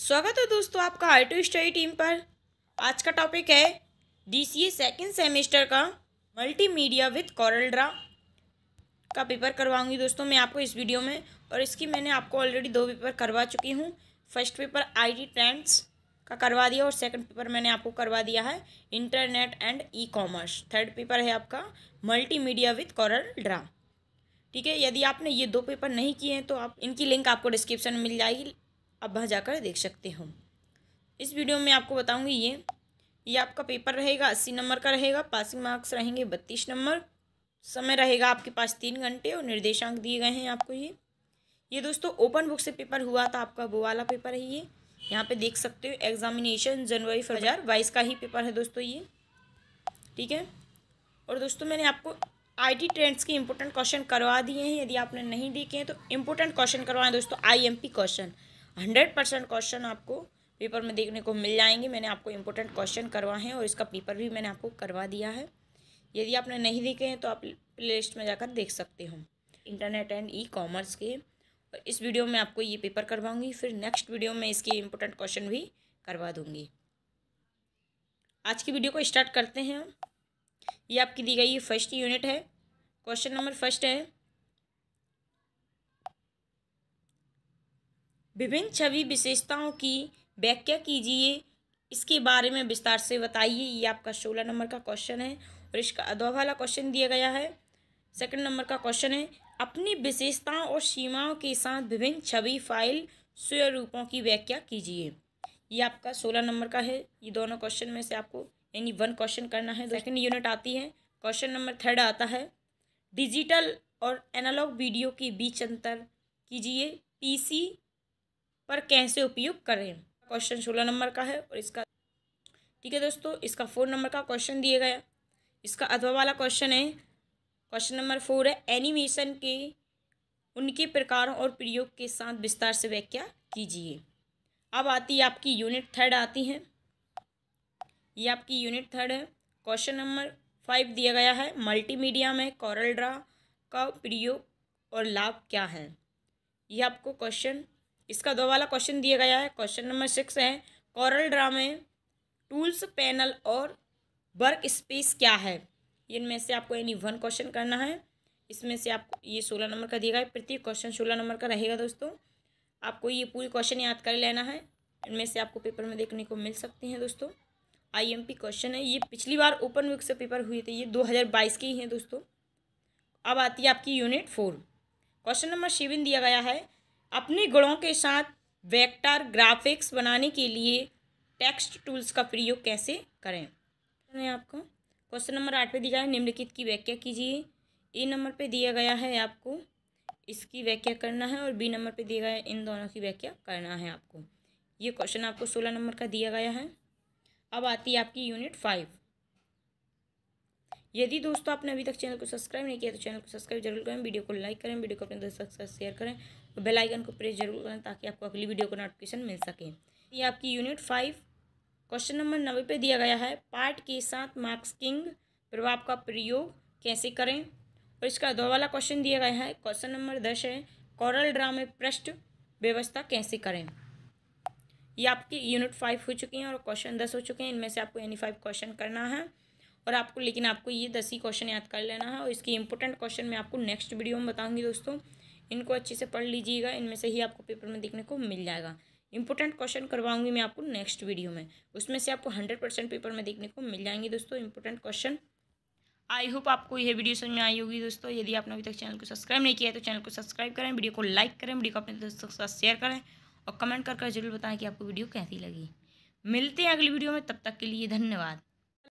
स्वागत है दोस्तों आपका आई टू स्टडी टीम पर आज का टॉपिक है D C A second semester का मल्टीमीडिया विद कॉरल ड्रा का पेपर करवाऊंगी दोस्तों मैं आपको इस वीडियो में और इसकी मैंने आपको ऑलरेडी दो पेपर करवा चुकी हूँ फर्स्ट पेपर आईटी ट्रेंड्स का करवा दिया और सेकंड पेपर मैंने आपको करवा दिया है internet and e commerce third paper है आपका मल्टीमीडिया विथ कॉरल ड्रा ठीक है यदि आपने ये दो पेपर नहीं किए हैं तो आप इनकी लिंक आपको डिस्क्रिप्शन में मिल जाएगी आप वहाँ जाकर देख सकते हो इस वीडियो में आपको बताऊँगी ये ये आपका पेपर रहेगा अस्सी नंबर का रहेगा पासिंग मार्क्स रहेंगे बत्तीस नंबर समय रहेगा आपके पास तीन घंटे और निर्देशांक दिए गए हैं आपको ये ये दोस्तों ओपन बुक से पेपर हुआ था आपका वो वाला पेपर है ये यहाँ पे देख सकते हो एग्जामिनेशन जनवरी दो हज़ार बाईस का ही पेपर है दोस्तों ये ठीक है और दोस्तों मैंने आपको आईटी ट्रेंड्स के इम्पोर्टेंट क्वेश्चन करवा दिए हैं यदि आपने नहीं देखे हैं तो इंपोर्टेंट क्वेश्चन करवाएं दोस्तों IMP question hundred percent question आपको पेपर में देखने को मिल जाएंगे मैंने आपको इम्पोर्टेंट क्वेश्चन करवाए हैं और इसका पेपर भी मैंने आपको करवा दिया है यदि आपने नहीं देखे हैं तो आप प्ले लिस्ट में जाकर देख सकते हो इंटरनेट एंड ई कॉमर्स के और इस वीडियो में आपको ये पेपर करवाऊंगी फिर नेक्स्ट वीडियो में इसके इम्पोर्टेंट क्वेश्चन भी करवा दूंगी आज की वीडियो को स्टार्ट करते हैं ये आपकी दी गई फर्स्ट यूनिट है क्वेश्चन नंबर फर्स्ट है विभिन्न छवि विशेषताओं की व्याख्या कीजिए इसके बारे में विस्तार से बताइए ये आपका सोलह नंबर का क्वेश्चन है और इसका अदवा वाला क्वेश्चन दिया गया है सेकंड नंबर का क्वेश्चन है अपनी विशेषताओं और सीमाओं के साथ विभिन्न छवि फाइल स्वरूपों की व्याख्या कीजिए ये आपका सोलह नंबर का है ये दोनों क्वेश्चन में से आपको यानी वन क्वेश्चन करना है सेकंड यूनिट आती है क्वेश्चन नंबर थर्ड आता है डिजिटल और एनालॉग वीडियो के बीच अंतर कीजिए पीसी पर कैसे उपयोग करें क्वेश्चन सोलह नंबर का है और इसका ठीक है दोस्तों इसका फोर नंबर का क्वेश्चन दिया गया इसका अथवा वाला क्वेश्चन है क्वेश्चन नंबर फोर है एनिमेशन के उनके प्रकारों और प्रयोग के साथ विस्तार से व्याख्या कीजिए अब आती है आपकी यूनिट थर्ड आती है ये आपकी यूनिट थर्ड है क्वेश्चन नंबर फाइव दिया गया है मल्टीमीडिया में कॉरल ड्रा का प्रयोग और लाभ क्या है यह आपको क्वेश्चन इसका दो वाला क्वेश्चन दिया गया है क्वेश्चन नंबर सिक्स है कॉरल ड्रामे टूल्स पैनल और वर्क स्पेस क्या है इनमें से आपको यानी वन क्वेश्चन करना है इसमें से आपको ये सोलह नंबर का दिया गया है प्रत्येक क्वेश्चन सोलह नंबर का रहेगा दोस्तों आपको ये पूरी क्वेश्चन याद कर लेना है इनमें से आपको पेपर में देखने को मिल सकते हैं दोस्तों आईएमपी क्वेश्चन है ये पिछली बार ओपन वीक से पेपर हुए थे ये 2022 के ही हैं दोस्तों अब आती है आपकी unit four question number seven दिया गया है अपने गुणों के साथ वेक्टर ग्राफिक्स बनाने के लिए टेक्स्ट टूल्स का प्रयोग कैसे करें है आपको क्वेश्चन नंबर आठ पे दिया है निम्नलिखित की व्याख्या कीजिए ए नंबर पे दिया गया है आपको इसकी व्याख्या करना है और बी नंबर पे दिया गया है इन दोनों की व्याख्या करना है आपको ये क्वेश्चन आपको सोलह नंबर का दिया गया है अब आती है आपकी यूनिट फाइव यदि दोस्तों आपने अभी तक चैनल को सब्सक्राइब नहीं किया तो चैनल को सब्सक्राइब जरूर करें वीडियो को लाइक करें वीडियो को अपने दोस्तों के साथ शेयर करें और बेल आइकन को प्रेस जरूर करें ताकि आपको अगली वीडियो का नोटिफिकेशन मिल सके ये आपकी यूनिट फाइव क्वेश्चन नंबर नब्बे पे दिया गया है पार्ट के साथ मार्क्सकिंग प्रभाव का प्रयोग कैसे करें और इसका दो वाला क्वेश्चन दिया गया है क्वेश्चन नंबर दस है कॉरल ड्रामे पृष्ठ व्यवस्था कैसे करें ये आपकी यूनिट फाइव हो चुकी हैं और क्वेश्चन दस हो चुके हैं इनमें से आपको एनी फाइव क्वेश्चन करना है और आपको लेकिन आपको ये दस ही क्वेश्चन याद कर लेना है और इसकी इंपॉर्टेंट क्वेश्चन मैं आपको नेक्स्ट वीडियो में बताऊंगी दोस्तों इनको अच्छे से पढ़ लीजिएगा इनमें से ही आपको पेपर में देखने को मिल जाएगा इंपॉर्टेंट क्वेश्चन करवाऊंगी मैं आपको नेक्स्ट वीडियो में उसमें से आपको हंड्रेड परसेंट पेपर में देखने को मिल जाएंगे दोस्तों इंपॉर्टेंट क्वेश्चन आई होप आपको यह वीडियो समझ में आई होगी दोस्तों यदि आपने अभी तक चैनल को सब्सक्राइब नहीं किया है तो चैनल को सब्सक्राइब करें वीडियो को लाइक करें वीडियो को अपने दोस्तों के साथ शेयर करें और कमेंट कर जरूर बताएं कि आपको वीडियो कैसी लगी मिलते हैं अगली वीडियो में तब तक के लिए धन्यवाद